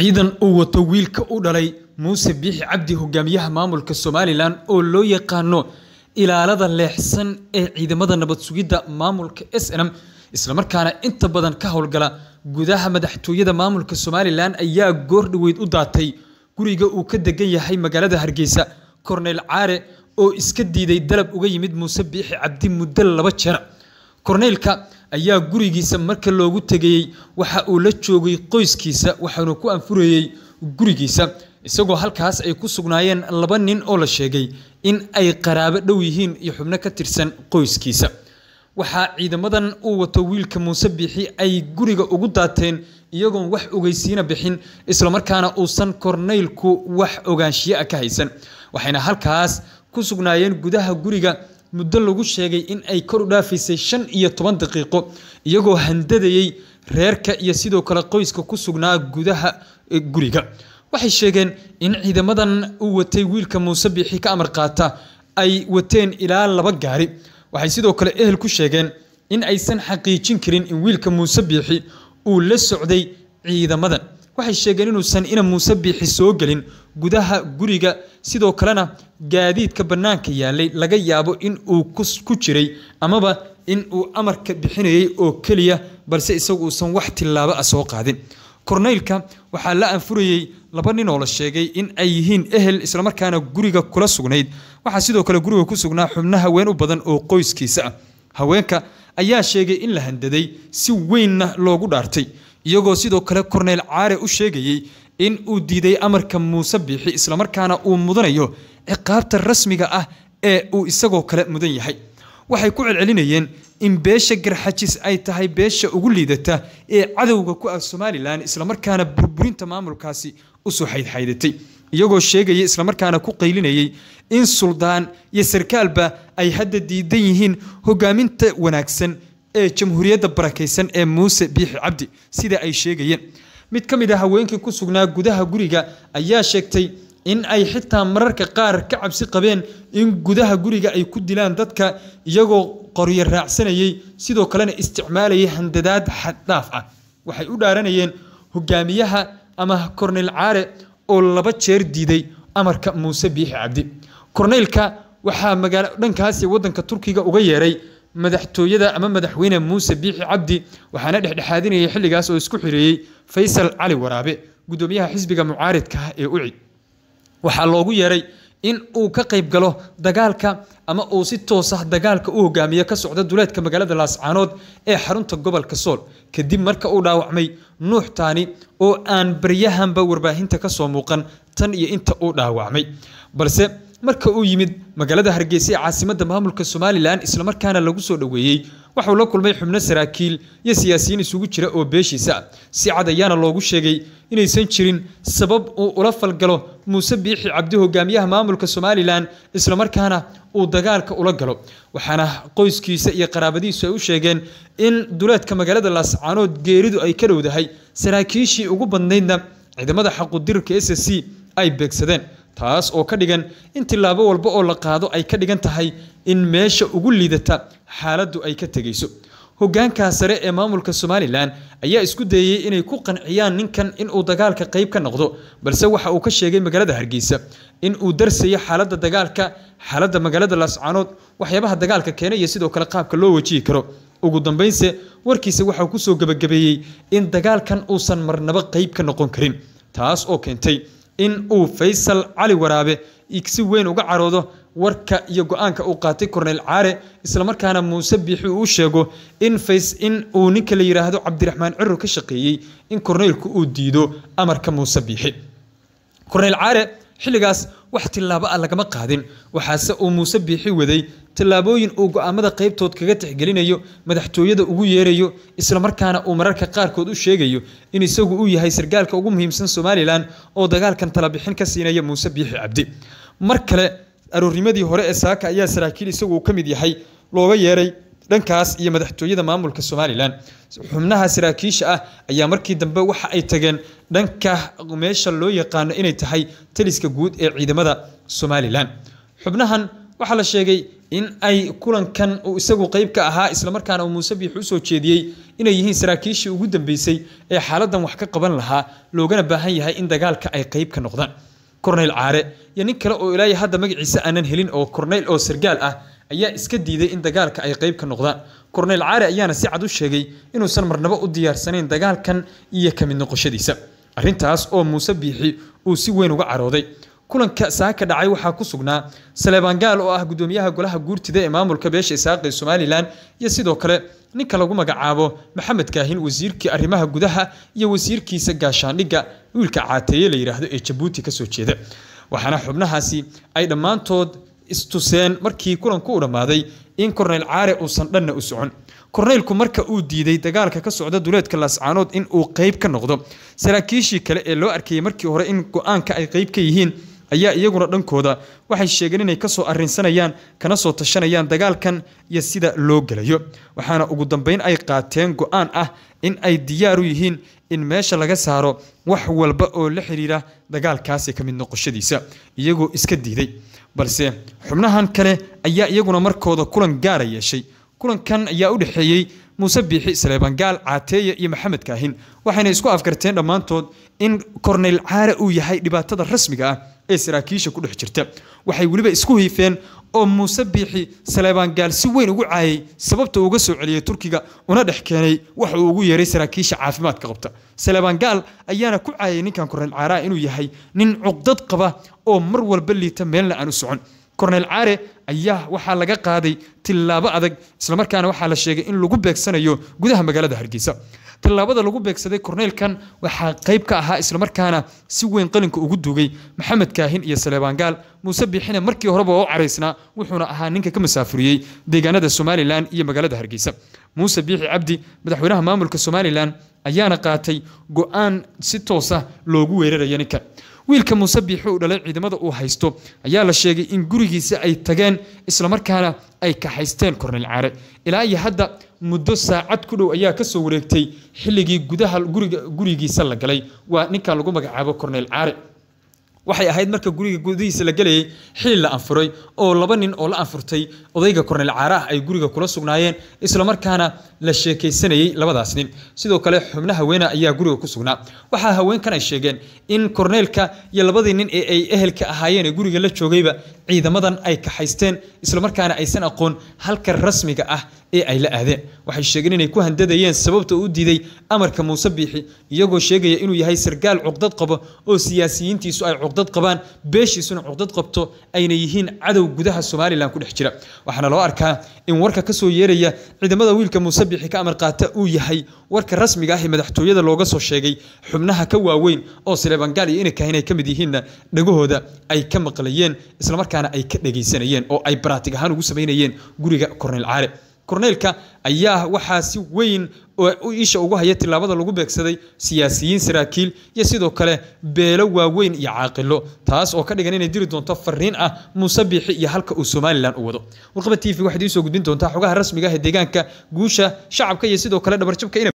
ciidan uu wato wiilka u dhalay muuse biixi cabdi hogaamiyaha maamulka somalilan oo loo yaqaano ilaalada leexsan ee ciidamada nabad sugidda maamulka s n m islamarkaana inta badan ka howlgala gudaha madaxtooyada maamulka somalilan ayaa goordhoweyd u daatay guriga uu ka degan yahay magaalada hargeysa korneyl caare oo iska diiday dalab uga yimid muuse biixi cabdi muddo laba jeer korneylka ayaa gurigiisa marka loogu tegayey waxa uu la joogay qoyskiisa waxaana ku anfurayey gurigiisa isagoo halkaas ay ku sugnaayeen laba nin oo la sheegay in ay qaraabo dhow yihiin iyo xubno ka tirsan qoyskiisa waxaa ciidamadan uu wato wiilka muuse biixi ay guriga ugu daateen iyagoon wax ogeysiina bixin islamarkaana uusan korneylku wax ogaanshiye ah ka haysan waxayna halkaas ku sugnaayeen gudaha guriga muddo lagu sheegay in ay kor u dhaafaysay shan iyo toban daqiiqo iyagoo handadayey reerka iyo sidoo kale qoyska ku sugnaa gudaha e, guriga waxay sheegeen in ciidamadan u watay wiilka muuse biixi ka amar qaata ay wateen ilaa laba gaari waxay sidoo kale ehel ku sheegeen in aysan xaqiijin karin in wiilka muuse biixi uu la socday ciidamadan waxay sheegeen inuusan ina muuse biixi soo gelin gudaha guriga sidoo kalena gaadiidka bannaanka yaalay laga yaabo in uu ku jiray amaba in uu amarka bixinayay oo keliya balse isagu uusan wax tillaabo a ah soo qaadin korneylka waxaa la anfurayey laba nin oo la sheegay in ay yihiin ehel islamarkaana guriga kula sugnayd waxaa sidoo kale guriga ku sugnaa xubno haween u badan oo qoyskiisa ah haweenka ayaa sheegay in la handaday si weynna loogu dhaartay iyagoo sidoo kale korneyl caare u sheegayey in uu diiday amarka muuse biixi islamarkaana uu mudanayo ciqaabta rasmiga ah ee uu isagoo kale mudan yahay waxay ku celcelinayeen in beesha garxajis ay tahay beesha ugu liidata ee cadowga ku ah somalilan islamarkaana burburinta maamulkaasi usoo xaydxaydatay iyagoo sheegaya islamarkaana ku qaylinayay in suldaan iyo sarkaalba ay hadda diidan yihiin hogaaminta wanaagsan ee jamhuuriyadda barakaysan ee muuse biixi cabdi sida ay sheegayeen mid ka mid a ah haweenkii ku sugnaa gudaha guriga ayaa sheegtay in ay xitaa mararka qaar ka cabsi qabeen in gudaha guriga ay ku dilaan dadka iyagoo qoryo raacsanayay sidoo kalena isticmaalayay handadaad xaddhaaf ah waxay u dhaaranayeen hogaamiyaha ama korneyl caare oo laba jeer diiday amarka muuse biixi cabdi korneylka waxaa magaalo dhankaasi waddanka turkiga uga yeeray madaxtooyada ama madaxweyne muuse biixi cabdi waxaana dhexdhexaadinayay xilligaas oo isku xireeyey faysal cali waraabe gudoomiyaha xisbiga mucaaridka ah ee uci waxaa loogu yeeray in uu ka qayb galo dagaalka ama uu si toos ah dagaalka u hogaamiyo ka socda duleedka magaalada laascaanood ee xarunta gobolka sool kadib marka uu dhaawacmay nuux taani oo aan baryahanba warbaahinta ka soo muuqan tan iyo inta uu dhaawacmay balse marka uu yimid magaalada hargeysa ee caasimadda maamulka somalilan islamarkaana lagu soo dhoweeyey waxau la kulmay xubno saraakiil iyo siyaasiyiin isugu jira oo beeshiisa si cad ayaana loogu sheegay inaysan jirin sabab uu ula falgalo muuse biixi cabdi hogaamiyaha maamulka somalilan islamarkaana uu dagaalka ula galo waxaana qoyskiisa iyo qaraabadiisu ay u sheegeen in duleedka magaalada laascaanood geeridu ay ka dhowdahay saraakiishii ugu badnaydna ciidamada xaqudirirka s c ay beegsadeen taas oo ka dhigan in tillaabo walba oo la qaado ay ka dhigan tahay in meesha ugu liidata xaaladdu ay ka tegayso hoggaanka sare ee maamulka somalilan ayaa isku dayey inay ku qanciyaan ninkan inuu dagaalka qayb ka noqdo balse waxa uu ka sheegay magaalada hargeysa in uu darsayo xaaladda dagaalka xaaladda magaalada laascaanood waxyaabaha dagaalka keenay iyo sidoo kale qaabka loo wajihi karo ugu dambeynse warkiisa waxaa kusoo gebagabeeyey in dagaalkan uusan marnaba qayb ka noqon karin taas oo keentay in uu faysal cali waraabe igsi weyn uga caroodo warka iyo go-aanka uu qaatay korneyl caare islamarkaana muuse biixi uu sheego in fays in uu ninka la yidhaahdo cabdiraxmaan cirur ka shaqeeyey in korneylku uu diido amarka muuse biixi korneyl caare xilligaas wax tillaabo ah lagama qaadin waxaase uu muuse biixi waday tallaabooyin uu go'aamada qaybtood kaga tixgelinayo madaxtooyada ugu yeerayo islamarkaana uu mararka qaarkood u sheegayo in isagu uu yahay sargaalka ugu muhiimsan somalilan oo dagaalkan talabixin ka siinaya muuse biixi cabdi mar kale aroornimadii hore ee saaka ayaa saraakiil isagu ka mid yahay looga yeeray dhankaas iyo madaxtooyada maamulka somalilan xubnaha saraakiisha ah ayaa markii dambe waxa ay tageen dhanka meesha loo yaqaano inay tahay taliska guud ee ciidamada somalilan xubnahan waxaa la sheegay in ay kulankan uu isagu qeyb ka ahaa islamarkaana uu muuse biix u soo jeediyey inay yihiin saraakiishii ugu dambeysay ee xaaladdan wax ka qaban lahaa loogana baahan yahay in dagaalka ay qeyb ka noqdaan korneyl caare iyo nin kale oo ilaahay hadda magaciise aanan helin oo korneyl oo sargaal ah ayaa iska diiday in dagaalka ay qeyb ka noqdaan korneyl caare ayaana si cad u sheegay inuusan marnabo u diyaarsanayn dagaalkan iyo ka mid noqoshadiisa arrintaas oo muuse biixi uu si weyn uga carooday kulanka saaka dhacay waxaa ku sugnaa saleebaan oo ah gudoomiyaha golaha guurtida ee maamulka beesha isaaqi ee somalilan iyo sidoo kale ninka lagu magacaabo maxamed kaahin wasiirkii arrimaha gudaha iyo wasiirkiisa gaashaandhigga wiilka caateeye la yidhaahdo ee jabuuti kasoo jeeda waxaana xubnahaasi ay dhammaantood istuseen markii kulanku u dhammaaday in korneyl caare uusan dhanna u socon korneylku marka uu diiday dagaalka ka socda duleedka laascaanood in uu qeyb ka noqdo saraakiishii kale ee loo arkayay markii hore in go-aanka ay qeyb ka yihiin ayaa iyaguna dhankooda waxay sheegeen inay kasoo arrinsanayaan kana soo tashanayaan dagaalkan iyo sida loo gelayo waxaana ugu dambeyn ay qaateen go-aan ah in ay diyaar u yihiin in meesha laga saaro wax walba oo la xiriira dagaalkaasi ka mid noqoshadiisa iyagoo iska diiday balse xubnahan kale ayaa iyaguna markooda kulan gaara yeeshay kulankan ayaa u dhexeeyey muuse biixi saleebangaal caateeye iyo maxamed kaahin waxayna isku afgarteen dhammaantood in korneyl caare uu yahay dhibaatada rasmiga ah ee saraakiisha ku dhex jirta waxay weliba isku hiifeen oo muuse biixi saleebaangaal si weyn ugu caayay sababta uga soo celiyay turkiga una dhex keenay waxa uu ugu yeeray saraakiisha caafimaadka qabta saleebaangaal ayaana ku caayay ninkan koreen caaraha inuu yahay nin cuqdad qaba oo mar walba liita meelna aan u socon kornel caare ayaa waxaa laga qaaday tilaabo adag islamarkaana waxaa la sheegay in lagu beegsanayo gudaha magaalada hargeysa tilaabada lagu beegsaday korneylkan waxaa qayb ka ahaa islamarkaana si weyn qalinka ugu duugay maxamed kaahin iyo saleebaan gaal muuse biixina markii horeba oo caraysnaa wuxuuna ahaa ninka ka masaafuriyey deegaanada somalilan iyo magaalada hargeysa muuse biixi cabdi madaxweynaha maamulka somalilan ayaana qaatay go-aan si toosa ah loogu weeraraya ninka wiilka muuse biixi uu dhalay ciidamada uu haysto ayaa la sheegay in gurigiisa ay tageen islamarkaana ay kaxaysteen kornil caare ilaa iyo hadda muddo saacad ku dhow ayaa kasoo wareegtay xilligii gudaha gurigiisa la galay waa ninka lagu magacaabo korneyl caare waxay ahayd marka guriga gudihiisa la gelayay xili la anfuray oo laba nin oo la anfurtay odayga korneyl caara ah ay guriga kula sugnaayeen isla markaana la sheekaysanayey labadaas nin sidoo kale xubno haweena ayaa guriga ku sugnaa waxaa haweenkan ay sheegeen in korneylka iyo labadii nin ee ay ehelka ahaayeen ee guriga la joogayba ciidamadan ay kaxaysteen islamarkaana aysan aqoon halka rasmiga ah ee ay la aadeen waxay sheegeen inay ku handadayeen sababta uu diiday amarka muuse biixi iyagoo sheegaya inuu yahay sargaal cuqdad qabo oo siyaasiyiintiisu ay cuqdad qabaan beeshiisuna cuqdad qabto ayna yihiin cadow gudaha somalilan ku dhex jira waxaana loo arkaa in warka kasoo yeeraya ciidamada wiilka muuse biixi ka amar qaata uu yahay warka rasmiga ah ee madaxtooyada looga soo sheegay xubnaha ka waaweyn oo saleebangaal iyo inanka inay ka mid yihiinna dhagahooda ay ka maqlayeen islamarkaana markaana ay ka dhegaysanayeen oo ay baraatig ahaan ugu samaynayeen guriga korneyl caale korneylka ayaa waxaa si weyn isha ugu haya tilaabada lagu beegsaday siyaasiyiin saraakiil iyo sidoo kale beelo waaweyn iyo caaqilo taas oo ka dhigan inay diri doonto fariin ah muuse biixi iyo halka uu somalilan u wado warqaba t v waxaad iisoo gudbin doontaa xogaha rasmiga ah ee deegaanka guusha shacabka iyo sidoo kale dhabarjabka